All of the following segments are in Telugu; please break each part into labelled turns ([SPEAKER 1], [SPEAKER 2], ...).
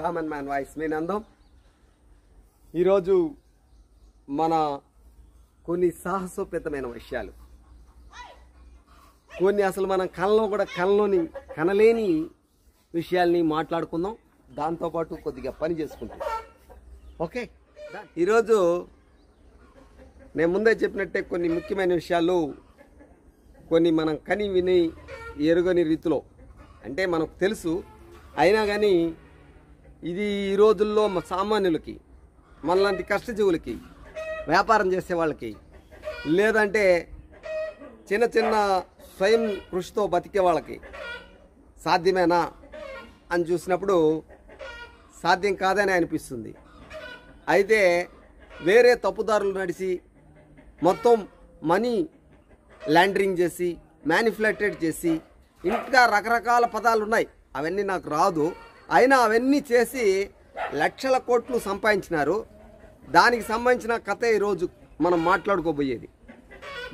[SPEAKER 1] కామన్ మ్యాన్ వాయిస్ మీ నందం ఈరోజు మన కొన్ని సాహసోపేతమైన విషయాలు కొన్ని అసలు మనం కళ్ళలో కూడా కళ్ళలోని కనలేని విషయాల్ని మాట్లాడుకుందాం దాంతోపాటు కొద్దిగా పని చేసుకుంటాం ఓకే ఈరోజు నేను ముందే చెప్పినట్టే కొన్ని ముఖ్యమైన విషయాలు కొన్ని మనం కని విని ఎరుగని రీతిలో అంటే మనకు తెలుసు అయినా కానీ ఇది ఈ రోజుల్లో సామాన్యులకి మనలాంటి కష్టజీవులకి వ్యాపారం చేసే వాళ్ళకి లేదంటే చిన్న చిన్న స్వయం కృషితో బతికే వాళ్ళకి సాధ్యమేనా అని చూసినప్పుడు సాధ్యం కాదని అనిపిస్తుంది అయితే వేరే తప్పుదారులు నడిచి మొత్తం మనీ ల్యాండరింగ్ చేసి మ్యానిఫ్లేటెడ్ చేసి ఇంకా రకరకాల పదాలు ఉన్నాయి అవన్నీ నాకు రాదు అయినా అవన్నీ చేసి లక్షల కోట్లు సంపాదించినారు దానికి సంబంధించిన కథ ఈరోజు మనం మాట్లాడుకోబోయేది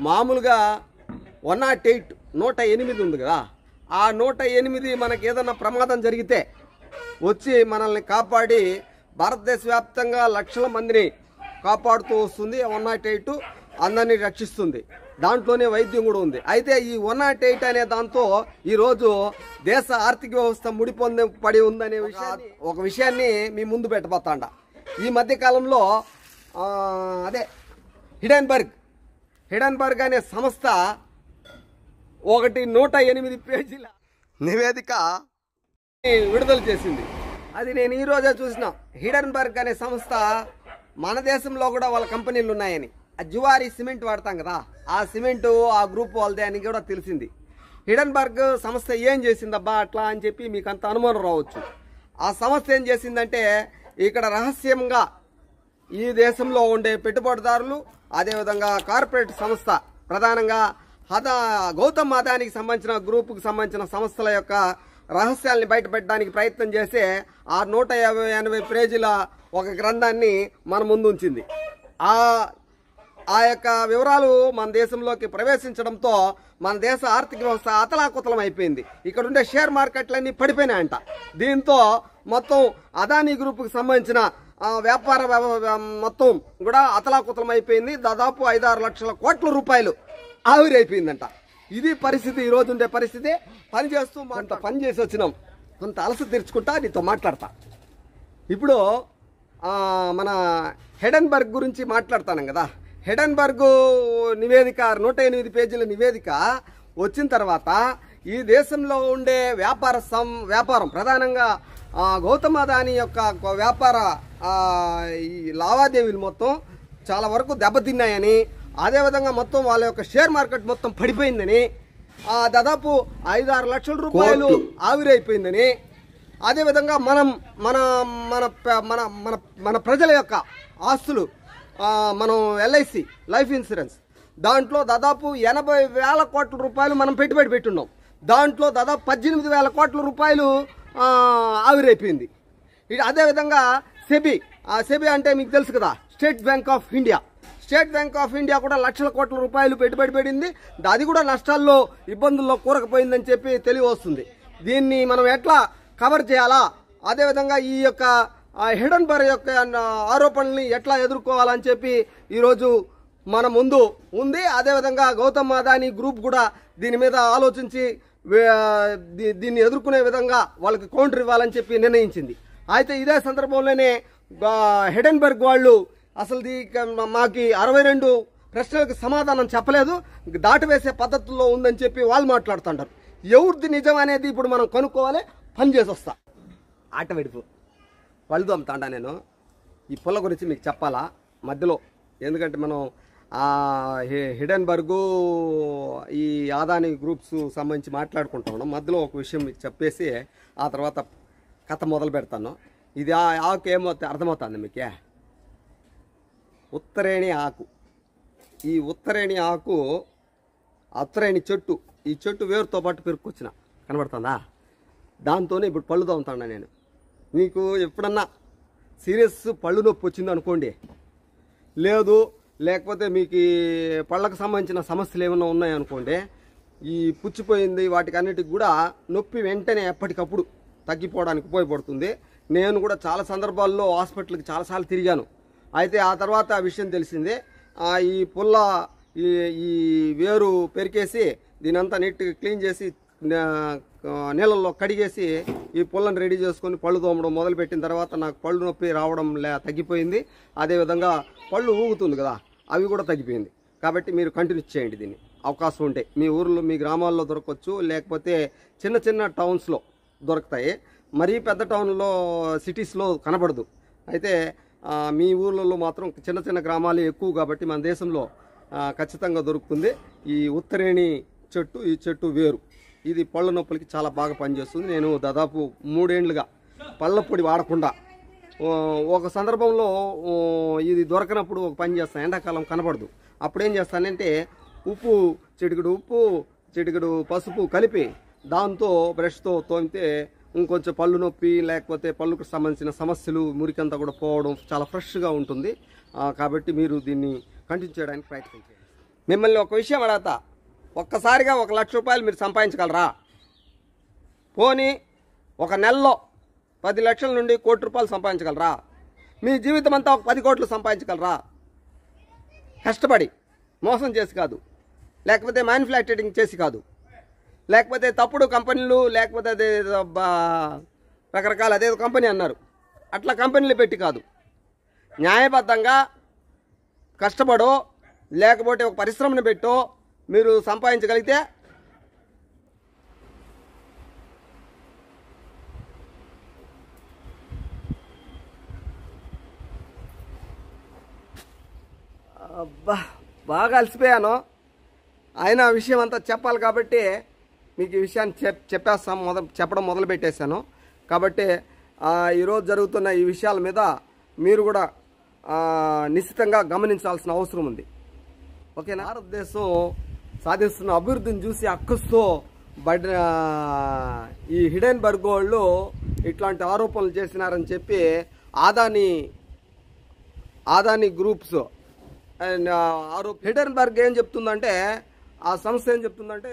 [SPEAKER 1] మామూలుగా వన్ నాట్ ఎయిట్ నూట ఎనిమిది ఉంది కదా ఆ నూట ఎనిమిది మనకి ఏదైనా ప్రమాదం జరిగితే వచ్చి మనల్ని కాపాడి భారతదేశ వ్యాప్తంగా లక్షల మందిని కాపాడుతూ వస్తుంది వన్ నాట్ ఎయిట్ అందరినీ రక్షిస్తుంది దాంట్లోనే వైద్యం కూడా ఉంది అయితే ఈ వన్ నాట్ ఎయిట్ అనే దాంతో ఈరోజు దేశ ఆర్థిక వ్యవస్థ ముడిపొంది పడి ఉందనే విషయా ఒక విషయాన్ని మీ ముందు పెట్టబోతాండ ఈ మధ్య కాలంలో అదే హిడెన్బర్గ్ హిడెన్బర్గ్ అనే సంస్థ ఒకటి నూట ఎనిమిది పేజీల నివేదిక విడుదల చేసింది అది నేను ఈరోజే చూసిన హిడెన్బర్గ్ అనే సంస్థ మన దేశంలో కూడా వాళ్ళ కంపెనీలు ఉన్నాయని జువారి సిమెంట్ వాడతాం కదా ఆ సిమెంటు ఆ గ్రూప్ వాళ్ళదే అని కూడా తెలిసింది హిడన్బర్గ్ సంస్థ ఏం చేసిందబ్బా అట్లా అని చెప్పి మీకు అంత అనుమానం రావచ్చు ఆ సంస్థ ఏం చేసిందంటే ఇక్కడ రహస్యంగా ఈ దేశంలో ఉండే పెట్టుబడిదారులు అదేవిధంగా కార్పొరేట్ సంస్థ ప్రధానంగా హదా గౌతమ్ అదానికి సంబంధించిన గ్రూపుకు సంబంధించిన సంస్థల యొక్క రహస్యాల్ని బయటపెట్టడానికి ప్రయత్నం చేసే ఆ నూట యాభై ఎనభై పేజీల ఒక గ్రంథాన్ని మన ముందుంచింది ఆ ఆ యొక్క వివరాలు మన దేశంలోకి ప్రవేశించడంతో మన దేశ ఆర్థిక వ్యవస్థ అతలాకుతలం అయిపోయింది ఇక్కడ ఉండే షేర్ మార్కెట్లన్నీ పడిపోయినాయంట దీంతో మొత్తం అదానీ గ్రూప్కి సంబంధించిన వ్యాపార మొత్తం కూడా అతలాకుతలం అయిపోయింది దాదాపు ఐదారు లక్షల కోట్ల రూపాయలు ఆవిరైపోయిందంట ఇది పరిస్థితి ఈ రోజు ఉండే పరిస్థితి పనిచేస్తూ మా పనిచేసి పని చేసి వచ్చినాం కొంత అలస తెరుచుకుంటా నీతో మాట్లాడతా ఇప్పుడు మన హెడెన్బర్గ్ గురించి మాట్లాడతాను కదా హెడన్బర్గ్ నివేదిక నూట ఎనిమిది పేజీల నివేదిక వచ్చిన తర్వాత ఈ దేశంలో ఉండే వ్యాపార సం వ్యాపారం ప్రధానంగా గౌతమ దాని యొక్క వ్యాపార ఈ లావాదేవీలు మొత్తం చాలా వరకు దెబ్బతిన్నాయని అదేవిధంగా మొత్తం వాళ్ళ యొక్క షేర్ మార్కెట్ మొత్తం పడిపోయిందని దాదాపు ఐదారు లక్షల రూపాయలు ఆవిరైపోయిందని అదేవిధంగా మనం మన మన మన మన మన ప్రజల యొక్క ఆస్తులు మనం ఎల్ఐసి లైఫ్ ఇన్సూరెన్స్ దాంట్లో దాదాపు ఎనభై వేల కోట్ల రూపాయలు మనం పెట్టుబడి పెట్టున్నాం దాంట్లో దాదాపు పద్దెనిమిది వేల కోట్ల రూపాయలు ఆవిరైపోయింది అదేవిధంగా సెబి సెబి అంటే మీకు తెలుసు కదా State Bank of India State Bank of India కూడా లక్షల కోట్ల రూపాయలు పెట్టుబడి పెట్టింది అది కూడా నష్టాల్లో ఇబ్బందుల్లో కూరకపోయిందని చెప్పి తెలియవస్తుంది దీన్ని మనం ఎట్లా కవర్ చేయాలా అదేవిధంగా ఈ యొక్క ఆ బర్ యొక్క ఆరోపణల్ని ఎట్లా ఎదుర్కోవాలని చెప్పి ఈరోజు మన ముందు ఉంది అదేవిధంగా గౌతమ్ అదానీ గ్రూప్ కూడా దీని మీద ఆలోచించి దీన్ని ఎదుర్కొనే విధంగా వాళ్ళకి కౌంటర్ ఇవ్వాలని చెప్పి నిర్ణయించింది అయితే ఇదే సందర్భంలోనే హెడెన్బర్గ్ వాళ్ళు అసలు మాకు అరవై రెండు ప్రశ్నలకు సమాధానం చెప్పలేదు దాటవేసే పద్ధతుల్లో ఉందని చెప్పి వాళ్ళు మాట్లాడుతుంటారు ఎవరిది నిజం అనేది ఇప్పుడు మనం కనుక్కోవాలి పని చేసి వస్తా ఆట పళ్ళు అమ్ముతాండా నేను ఈ పుల్ల గురించి మీకు చెప్పాలా మధ్యలో ఎందుకంటే మనం హిడెన్బర్గు ఈ ఆదాని గ్రూప్స్ సంబంధించి మాట్లాడుకుంటా ఉన్నాం మధ్యలో ఒక విషయం మీకు చెప్పేసి ఆ తర్వాత కథ మొదలు పెడతాను ఇది ఆ ఆకు ఏమో అర్థమవుతుంది మీకే ఉత్తరేణి ఆకు ఈ ఉత్తరేణి ఆకు అత్తరేణి చెట్టు ఈ చెట్టు వేరుతో పాటు పెరుక్కొచ్చిన కనబడుతుందా దాంతోనే ఇప్పుడు పళ్ళు తోముతాను నేను మీకు ఎప్పుడన్నా సీరియస్ పళ్ళు నొప్పి వచ్చింది అనుకోండి లేదు లేకపోతే మీకు పళ్ళకు సంబంధించిన సమస్యలు ఏమైనా ఉన్నాయనుకోండి ఈ పుచ్చిపోయింది వాటికన్నిటికి కూడా నొప్పి వెంటనే ఎప్పటికప్పుడు తగ్గిపోవడానికి ఉపయోగపడుతుంది నేను కూడా చాలా సందర్భాల్లో హాస్పిటల్కి చాలాసార్లు తిరిగాను అయితే ఆ తర్వాత ఆ విషయం తెలిసింది ఈ పుల్ల ఈ వేరు పెరికేసి దీనంతా నీట్గా క్లీన్ చేసి నీళ్ళల్లో కడిగేసి ఈ పుల్లను రెడీ చేసుకొని పళ్ళు తోమడం మొదలుపెట్టిన తర్వాత నాకు పళ్ళు నొప్పి రావడం లే తగ్గిపోయింది అదేవిధంగా పళ్ళు ఊగుతుంది కదా అవి కూడా తగ్గిపోయింది కాబట్టి మీరు కంటిన్యూ చేయండి దీన్ని అవకాశం ఉంటే మీ ఊర్లో మీ గ్రామాల్లో దొరకవచ్చు లేకపోతే చిన్న చిన్న టౌన్స్లో దొరుకుతాయి మరీ పెద్ద టౌన్లో సిటీస్లో కనబడదు అయితే మీ ఊర్లలో మాత్రం చిన్న చిన్న గ్రామాలు ఎక్కువ కాబట్టి మన దేశంలో ఖచ్చితంగా దొరుకుతుంది ఈ ఉత్తరేణి చెట్టు ఈ చెట్టు వేరు ఇది పళ్ళ నొప్పులకి చాలా బాగా పనిచేస్తుంది నేను దాదాపు మూడేండ్లుగా పళ్ళ పొడి వాడకుండా ఒక సందర్భంలో ఇది దొరకనప్పుడు ఒక పని చేస్తాను ఎండాకాలం కనపడదు అప్పుడు ఏం చేస్తానంటే ఉప్పు చిటికడు ఉప్పు చిటికడు పసుపు కలిపి దాంతో బ్రష్తో తోమితే ఇంకొంచెం పళ్ళు నొప్పి లేకపోతే పళ్ళుకు సంబంధించిన సమస్యలు మురికంతా కూడా పోవడం చాలా ఫ్రెష్గా ఉంటుంది కాబట్టి మీరు దీన్ని కంటిన్యూ చేయడానికి ప్రయత్నం చేయండి మిమ్మల్ని ఒక విషయం అడగతా ఒక్కసారిగా ఒక లక్ష రూపాయలు మీరు సంపాదించగలరా పోనీ ఒక నెలలో పది లక్షల నుండి కోటి రూపాయలు సంపాదించగలరా మీ జీవితం అంతా ఒక పది కోట్లు సంపాదించగలరా కష్టపడి మోసం చేసి కాదు లేకపోతే మ్యానుఫ్యాక్చరింగ్ చేసి కాదు లేకపోతే తప్పుడు కంపెనీలు లేకపోతే అదే రకరకాల అదే కంపెనీ అన్నారు అట్లా కంపెనీలు పెట్టి కాదు న్యాయబద్ధంగా కష్టపడో లేకపోతే ఒక పరిశ్రమను పెట్టో మీరు సంపాదించగలిగితే అబ్బా బాగా అలసిపోయాను ఆయన విషయం అంతా చెప్పాలి కాబట్టి మీకు ఈ విషయాన్ని చెప్ చెప్పేస్తాం మొద చెప్పడం మొదలుపెట్టేశాను కాబట్టి ఈరోజు జరుగుతున్న ఈ విషయాల మీద మీరు కూడా నిశ్చితంగా గమనించాల్సిన అవసరం ఉంది ఓకే భారతదేశం సాధిస్తున్న అభివృద్ధిని చూసి అక్కస్తో బడ్ ఈ హిడెన్ బర్గ్ వాళ్ళు ఇట్లాంటి ఆరోపణలు చేసినారని చెప్పి ఆదాని ఆదాని గ్రూప్స్ ఆరోప హిడెన్ బర్గ్ ఏం చెప్తుందంటే ఆ సంస్థ ఏం చెప్తుందంటే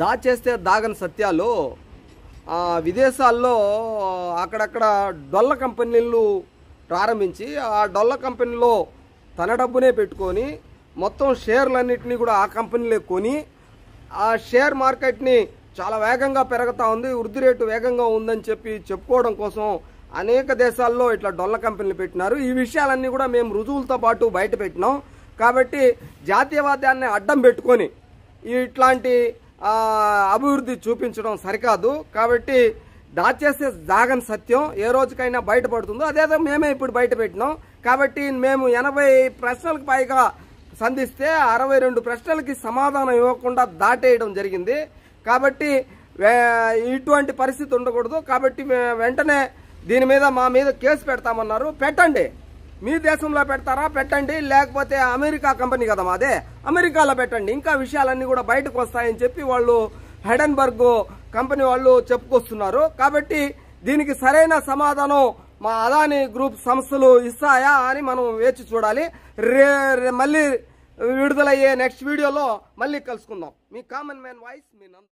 [SPEAKER 1] దాచేస్తే దాగని సత్యాలు విదేశాల్లో అక్కడక్కడ డొల్ల కంపెనీలు ప్రారంభించి ఆ డొల్ల కంపెనీలో తన డబ్బునే పెట్టుకొని మొత్తం షేర్లు అన్నింటినీ కూడా ఆ కంపెనీలే కొని ఆ షేర్ మార్కెట్ని చాలా వేగంగా పెరుగుతూ ఉంది వృద్ధి రేటు వేగంగా ఉందని చెప్పి చెప్పుకోవడం కోసం అనేక దేశాల్లో ఇట్లా డొల్ల కంపెనీలు పెట్టినారు ఈ విషయాలన్నీ కూడా మేము రుజువులతో పాటు బయట పెట్టినాం కాబట్టి జాతీయవాదాన్ని అడ్డం పెట్టుకొని ఇట్లాంటి అభివృద్ధి చూపించడం సరికాదు కాబట్టి దాచేసే జాగన్ సత్యం ఏ రోజుకైనా బయటపడుతుందో అదేదో మేమే ఇప్పుడు బయట పెట్టినాం కాబట్టి మేము ఎనభై ప్రశ్నలకు పైగా సంధిస్తే అరవై రెండు ప్రశ్నలకి సమాధానం ఇవ్వకుండా దాటేయడం జరిగింది కాబట్టి ఇటువంటి పరిస్థితి ఉండకూడదు కాబట్టి వెంటనే దీని మీద మా మీద కేసు పెడతామన్నారు పెట్టండి మీ దేశంలో పెడతారా పెట్టండి లేకపోతే అమెరికా కంపెనీ కదా మాదే అమెరికాలో పెట్టండి ఇంకా విషయాలన్నీ కూడా బయటకు వస్తాయని చెప్పి వాళ్ళు హెడెన్బర్గ్ కంపెనీ వాళ్ళు చెప్పుకొస్తున్నారు కాబట్టి దీనికి సరైన సమాధానం మా అదాని గ్రూప్ సంస్థలు ఇస్తాయా అని మనం వేచి చూడాలి రే మళ్ళీ విడుదలయ్యే నెక్స్ట్ వీడియోలో మళ్ళీ కలుసుకుందాం మీ కామన్ మ్యాన్ వాయిస్ మీ